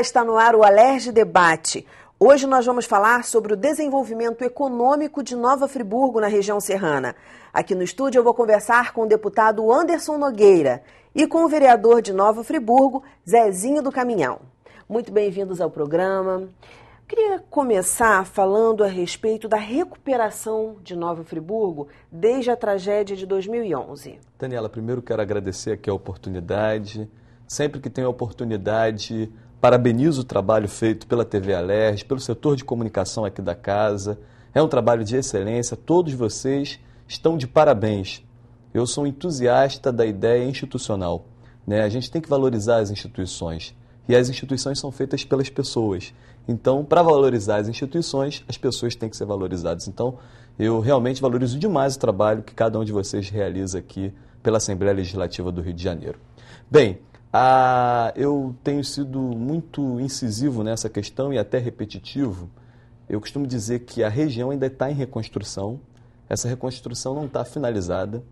está no ar o Alerge Debate. Hoje nós vamos falar sobre o desenvolvimento econômico de Nova Friburgo na região serrana. Aqui no estúdio eu vou conversar com o deputado Anderson Nogueira e com o vereador de Nova Friburgo, Zezinho do Caminhão. Muito bem-vindos ao programa. Queria começar falando a respeito da recuperação de Nova Friburgo desde a tragédia de 2011. Daniela, primeiro quero agradecer aqui a oportunidade. Sempre que tem oportunidade, Parabenizo o trabalho feito pela TV Alerj, pelo setor de comunicação aqui da casa. É um trabalho de excelência, todos vocês estão de parabéns. Eu sou um entusiasta da ideia institucional. Né? A gente tem que valorizar as instituições. E as instituições são feitas pelas pessoas. Então, para valorizar as instituições, as pessoas têm que ser valorizadas. Então, eu realmente valorizo demais o trabalho que cada um de vocês realiza aqui pela Assembleia Legislativa do Rio de Janeiro. Bem, ah, eu tenho sido muito incisivo nessa questão e até repetitivo. Eu costumo dizer que a região ainda está em reconstrução, essa reconstrução não está finalizada,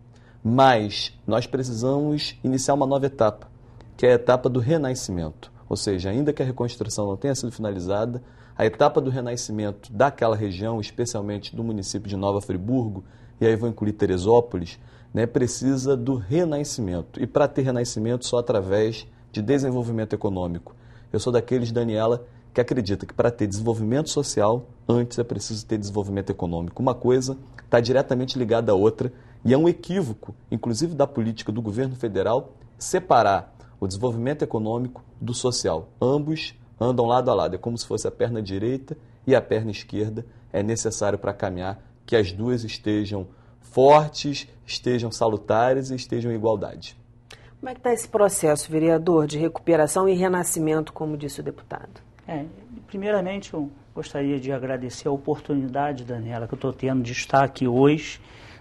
mas nós precisamos iniciar uma nova etapa, que é a etapa do renascimento. Ou seja, ainda que a reconstrução não tenha sido finalizada, a etapa do renascimento daquela região, especialmente do município de Nova Friburgo, e aí vou incluir Teresópolis, né, precisa do renascimento. E para ter renascimento, só através de desenvolvimento econômico. Eu sou daqueles, Daniela, que acredita que para ter desenvolvimento social, antes é preciso ter desenvolvimento econômico. Uma coisa está diretamente ligada à outra e é um equívoco, inclusive da política do governo federal, separar o desenvolvimento econômico do social. Ambos andam lado a lado, é como se fosse a perna direita e a perna esquerda. É necessário para caminhar que as duas estejam fortes, estejam salutares e estejam em igualdade. Como é que está esse processo, vereador, de recuperação e renascimento, como disse o deputado? É, primeiramente, eu gostaria de agradecer a oportunidade, Daniela, que eu estou tendo de estar aqui hoje,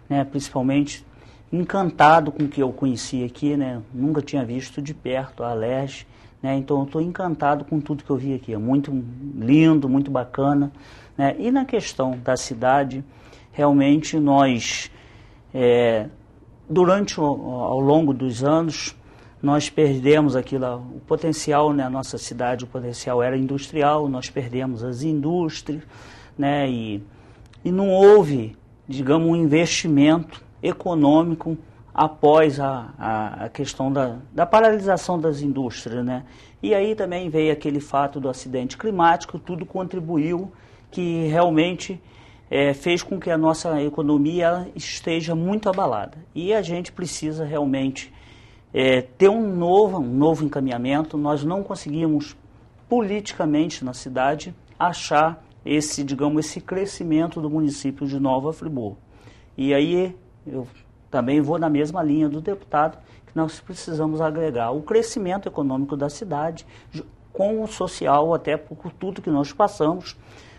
né, principalmente encantado com o que eu conheci aqui, né, nunca tinha visto de perto a Alerj, né, então estou encantado com tudo que eu vi aqui, é muito lindo, muito bacana. Né, e na questão da cidade, realmente nós é, durante o, ao longo dos anos, nós perdemos aquilo, o potencial, né, a nossa cidade, o potencial era industrial, nós perdemos as indústrias, né, e, e não houve, digamos, um investimento econômico após a, a, a, questão da, da paralisação das indústrias. Né? E aí também veio aquele fato do acidente climático, tudo contribuiu que realmente é, fez com que a nossa economia esteja muito abalada. E a gente precisa realmente é, ter um novo, um novo encaminhamento. Nós não conseguimos politicamente na cidade achar esse, digamos, esse crescimento do município de Nova Friburgo. E aí eu também vou na mesma linha do deputado que nós precisamos agregar o crescimento econômico da cidade com o social, até por tudo que nós passamos.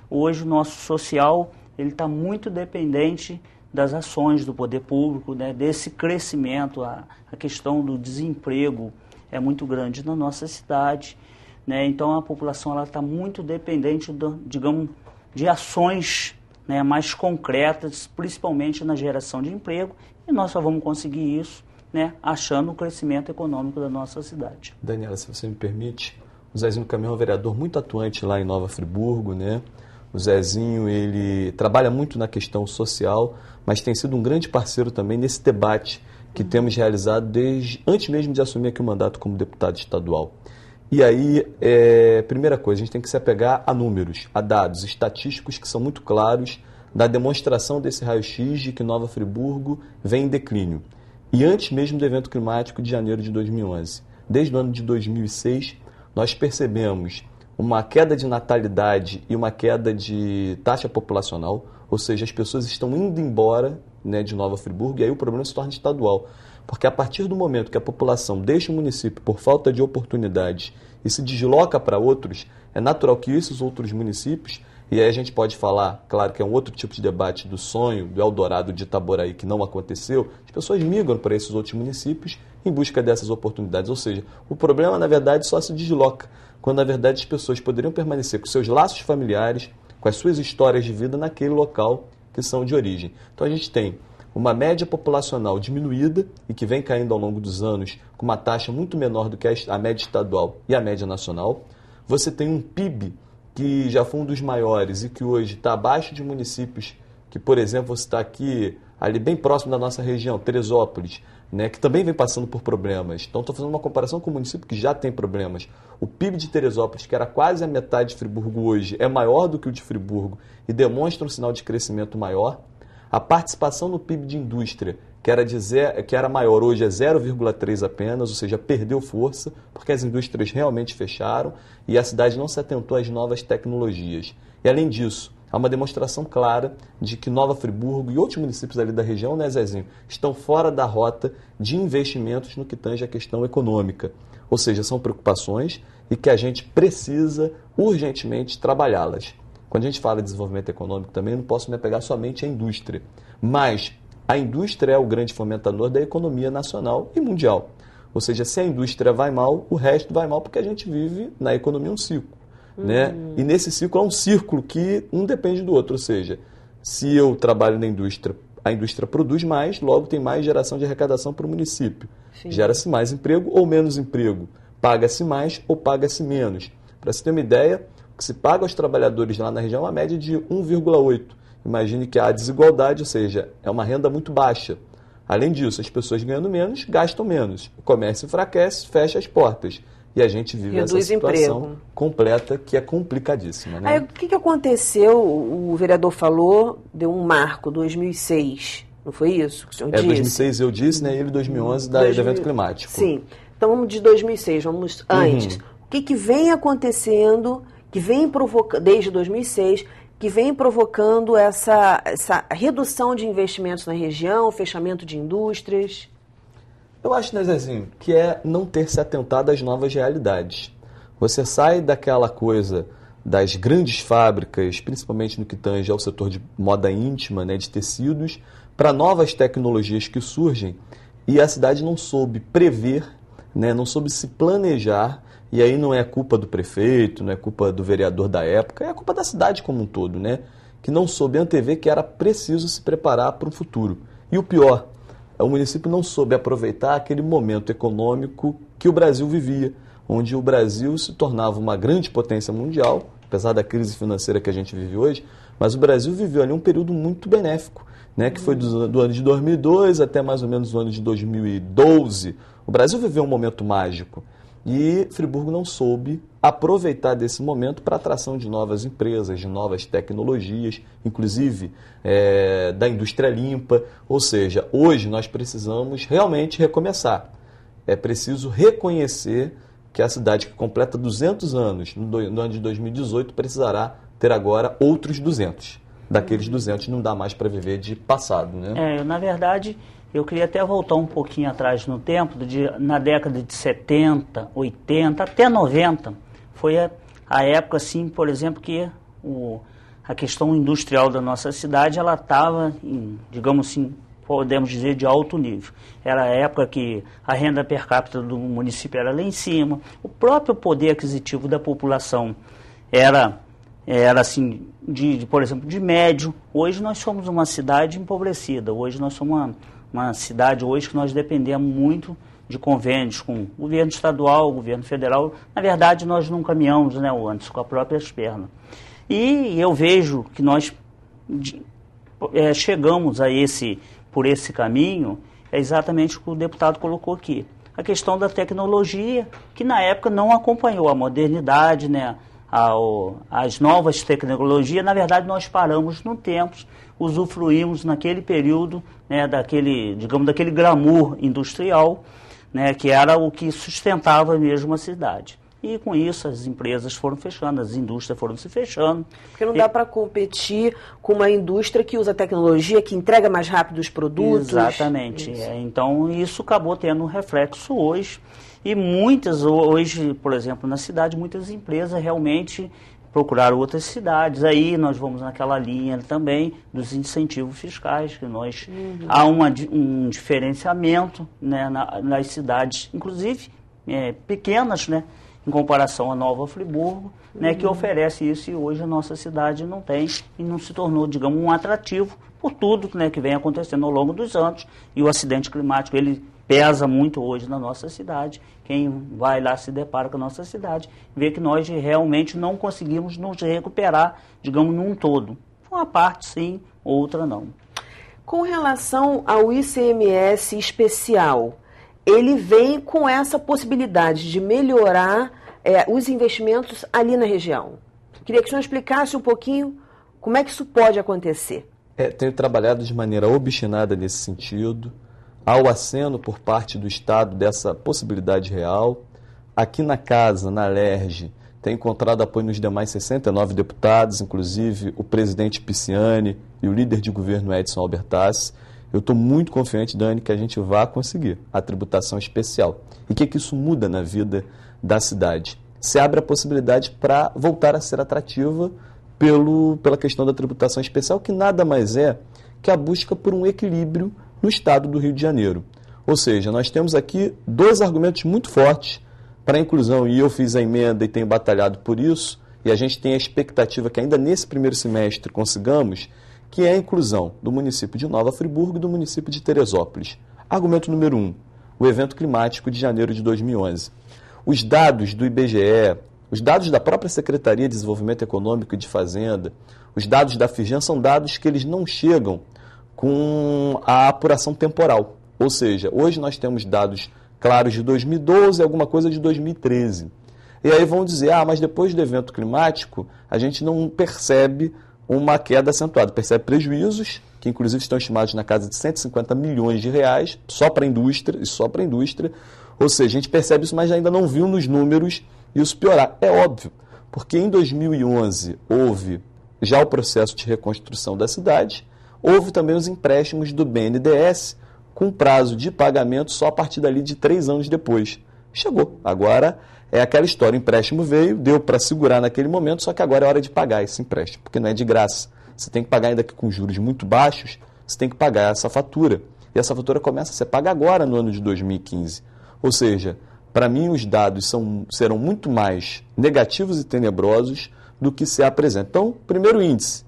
Hoje o nosso social ele está muito dependente das ações do poder público, né, desse crescimento, a, a, questão do desemprego é muito grande na nossa cidade, né, então a população está muito dependente, do, digamos, de ações né, mais concretas, principalmente na geração de emprego, e nós só vamos conseguir isso né, achando o crescimento econômico da nossa cidade. Daniela, se você me permite, o Zezinho Caminhão é um vereador muito atuante lá em Nova Friburgo, né? O Zezinho, ele trabalha muito na questão social, mas tem sido um grande parceiro também nesse debate que uhum. temos realizado desde antes mesmo de assumir aqui o mandato como deputado estadual. E aí, é, primeira coisa, a gente tem que se apegar a números, a dados estatísticos que são muito claros da demonstração desse raio-x de que Nova Friburgo vem em declínio. E antes mesmo do evento climático de janeiro de 2011, desde o ano de 2006, nós percebemos uma queda de natalidade e uma queda de taxa populacional, ou seja, as pessoas estão indo embora né, de Nova Friburgo e aí o problema se torna estadual. Porque a partir do momento que a população deixa o município por falta de oportunidades e se desloca para outros, é natural que esses outros municípios e aí a gente pode falar, claro que é um outro tipo de debate do sonho, do Eldorado de Itaboraí que não aconteceu, as pessoas migram para esses outros municípios em busca dessas oportunidades. Ou seja, o problema, na verdade, só se desloca, quando na verdade as pessoas poderiam permanecer com seus laços familiares, com as suas histórias de vida naquele local que são de origem. Então a gente tem uma média populacional diminuída e que vem caindo ao longo dos anos com uma taxa muito menor do que a média estadual e a média nacional. Você tem um PIB que já foi um dos maiores e que hoje está abaixo de municípios que, por exemplo, você está aqui, ali bem próximo da nossa região, Teresópolis, né, que também vem passando por problemas. Então, estou fazendo uma comparação com um município que já tem problemas. O PIB de Teresópolis, que era quase a metade de Friburgo hoje, é maior do que o de Friburgo e demonstra um sinal de crescimento maior. A participação no PIB de indústria, que era, de zero, que era maior, hoje é 0,3 apenas, ou seja, perdeu força, porque as indústrias realmente fecharam e a cidade não se atentou às novas tecnologias. E além disso, há uma demonstração clara de que Nova Friburgo e outros municípios ali da região, né, Zezinho, estão fora da rota de investimentos no que tange à questão econômica. Ou seja, são preocupações e que a gente precisa urgentemente trabalhá-las. Quando a gente fala de desenvolvimento econômico também, não posso me apegar somente à indústria, mas a indústria é o grande fomentador da economia nacional e mundial. Ou seja, se a indústria vai mal, o resto vai mal porque a gente vive na economia um ciclo. Uhum. Né? E nesse ciclo é um círculo que um depende do outro. Ou seja, se eu trabalho na indústria, a indústria produz mais, logo tem mais geração de arrecadação para o município. Gera-se mais emprego ou menos emprego. Paga-se mais ou paga-se menos. Para se ter uma ideia, o que se paga aos trabalhadores lá na região é uma média de 1,8 Imagine que há desigualdade, ou seja, é uma renda muito baixa. Além disso, as pessoas ganhando menos gastam menos. O comércio enfraquece, fecha as portas. E a gente vive Reduz essa situação emprego. completa que é complicadíssima. Né? Aí, o que, que aconteceu? O vereador falou, deu um marco, 2006. Não foi isso que o senhor é, disse? É, 2006 eu disse, né? Ele 2011 da, 2000... do evento climático. Sim. Então vamos de 2006, vamos uhum. antes. Uhum. O que, que vem acontecendo, que vem provocando, desde 2006, que vem provocando essa, essa redução de investimentos na região, fechamento de indústrias? Eu acho, né, que é não ter se atentado às novas realidades. Você sai daquela coisa das grandes fábricas, principalmente no que tange ao setor de moda íntima, né, de tecidos, para novas tecnologias que surgem e a cidade não soube prever né, não soube se planejar. E aí não é culpa do prefeito, não é culpa do vereador da época, é a culpa da cidade como um todo, né? Que não soube antever que era preciso se preparar para o futuro. E o pior, o município não soube aproveitar aquele momento econômico que o Brasil vivia, onde o Brasil se tornava uma grande potência mundial, apesar da crise financeira que a gente vive hoje, mas o Brasil viveu ali um período muito benéfico né, que foi do, do, ano de 2002 até mais ou menos o ano de 2012. O Brasil viveu um momento mágico e Friburgo não soube aproveitar desse momento para atração de novas empresas, de novas tecnologias, inclusive é, da indústria limpa. Ou seja, hoje nós precisamos realmente recomeçar. É preciso reconhecer que a cidade que completa 200 anos no, do, no ano de 2018 precisará ter agora outros 200 daqueles 200 não dá mais para viver de passado, né? É, na verdade, eu queria até voltar um pouquinho atrás no tempo, de, na década de 70, 80, até 90, foi a, a época, assim, por exemplo, que o, a questão industrial da nossa cidade, ela estava, digamos assim, podemos dizer, de alto nível. Era a época que a renda per capita do município era lá em cima, o próprio poder aquisitivo da população era era assim, de, de, por exemplo, de médio. Hoje nós somos uma cidade empobrecida. Hoje nós somos uma, uma cidade hoje que nós dependemos muito de convênios com o governo estadual, o governo federal. Na verdade, nós não caminhamos, né, antes com as próprias pernas. E eu vejo que nós é, chegamos a esse, por esse caminho, é exatamente o que o deputado colocou aqui. A questão da tecnologia, que na época não acompanhou a modernidade, né, ao, às novas tecnologias, na verdade nós paramos no tempo, usufruímos naquele período né, daquele, digamos, daquele glamour industrial, né, que era o que sustentava mesmo a cidade. E com isso as empresas foram fechando, as indústrias foram se fechando. Porque não dá para competir com uma indústria que usa tecnologia, que entrega mais rápido os produtos. Exatamente. Isso. É, então isso acabou tendo um reflexo hoje. E muitas, hoje, por exemplo, na cidade, muitas empresas realmente procuraram outras cidades. Aí nós vamos naquela linha também dos incentivos fiscais, que nós uhum. há uma, um diferenciamento né, na, nas cidades, inclusive é, pequenas, né? em comparação a Nova Friburgo, né, uhum. que oferece isso e hoje a nossa cidade não tem e não se tornou, digamos, um atrativo por tudo né, que vem acontecendo ao longo dos anos. E o acidente climático, ele pesa muito hoje na nossa cidade. Quem vai lá se depara com a nossa cidade, vê que nós realmente não conseguimos nos recuperar, digamos, num todo. Uma parte sim, outra não. Com relação ao ICMS especial, ele vem com essa possibilidade de melhorar é, os investimentos ali na região. Queria que o senhor explicasse um pouquinho como é que isso pode acontecer. É, tenho trabalhado de maneira obstinada nesse sentido o aceno por parte do Estado dessa possibilidade real. Aqui na casa, na LERJ, tem encontrado apoio nos demais 69 deputados, inclusive o presidente Pisciani e o líder de governo Edson Albertassi. Eu estou muito confiante, Dani, que a gente vai conseguir a tributação especial. E o que, que isso muda na vida da cidade? Se abre a possibilidade para voltar a ser atrativa pelo, pela questão da tributação especial, que nada mais é que a busca por um equilíbrio no estado do Rio de Janeiro. Ou seja, nós temos aqui dois argumentos muito fortes para a inclusão, e eu fiz a emenda e tenho batalhado por isso, e a gente tem a expectativa que ainda nesse primeiro semestre consigamos, que é a inclusão do município de Nova Friburgo e do município de Teresópolis. Argumento número um, o evento climático de janeiro de 2011. Os dados do IBGE, os dados da própria Secretaria de Desenvolvimento Econômico e de Fazenda, os dados da FIGEN são dados que eles não chegam com a apuração temporal. Ou seja, hoje nós temos dados claros de 2012 e alguma coisa de 2013. E aí vão dizer, ah, mas depois do evento climático, a gente não percebe uma queda acentuada, percebe prejuízos, que inclusive estão estimados na casa de 150 milhões de reais, só para a indústria, e só para a indústria. Ou seja, a gente percebe isso, mas ainda não viu nos números isso piorar. É óbvio, porque em 2011 houve já o processo de reconstrução da cidade, Houve também os empréstimos do BNDES, com prazo de pagamento só a partir dali de três anos depois. Chegou. Agora é aquela história: o empréstimo veio, deu para segurar naquele momento, só que agora é hora de pagar esse empréstimo, porque não é de graça. Você tem que pagar ainda que com juros muito baixos, você tem que pagar essa fatura. E essa fatura começa a ser paga agora no ano de 2015. Ou seja, para mim os dados são, serão muito mais negativos e tenebrosos do que se apresenta. Então, primeiro índice,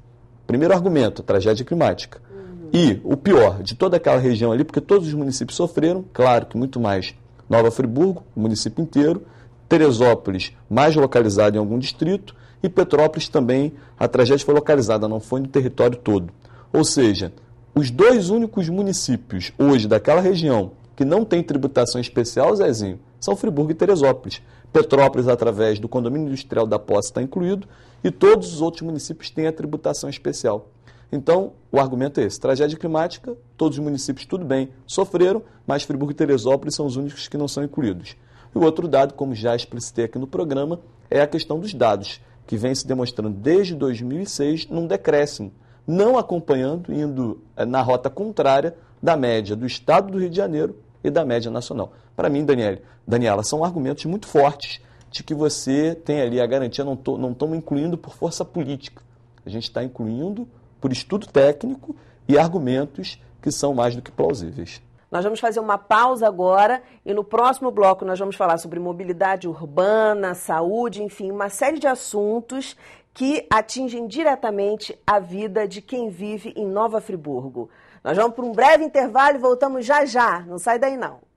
Primeiro argumento, tragédia climática. Uhum. E o pior de toda aquela região ali, porque todos os municípios sofreram, claro que muito mais Nova Friburgo, o município inteiro, Teresópolis, mais localizado em algum distrito, e Petrópolis também, a tragédia foi localizada, não foi no território todo. Ou seja, os dois únicos municípios hoje daquela região que não tem tributação especial, Zezinho, são Friburgo e Teresópolis. Petrópolis, através do condomínio industrial da posse, está incluído, e todos os outros municípios têm a tributação especial. Então, o argumento é esse: tragédia climática, todos os municípios, tudo bem, sofreram, mas Friburgo e Teresópolis são os únicos que não são incluídos. E o outro dado, como já explicitei aqui no programa, é a questão dos dados, que vem se demonstrando desde 2006 num decréscimo, não acompanhando, indo eh, na rota contrária da média do estado do Rio de Janeiro e da média nacional. Para mim, Daniela, Daniela, são argumentos muito fortes de que você tem ali a garantia, não estamos incluindo por força política. A gente está incluindo por estudo técnico e argumentos que são mais do que plausíveis. Nós vamos fazer uma pausa agora e no próximo bloco nós vamos falar sobre mobilidade urbana, saúde, enfim, uma série de assuntos que atingem diretamente a vida de quem vive em Nova Friburgo. Nós vamos para um breve intervalo e voltamos já já. Não sai daí não.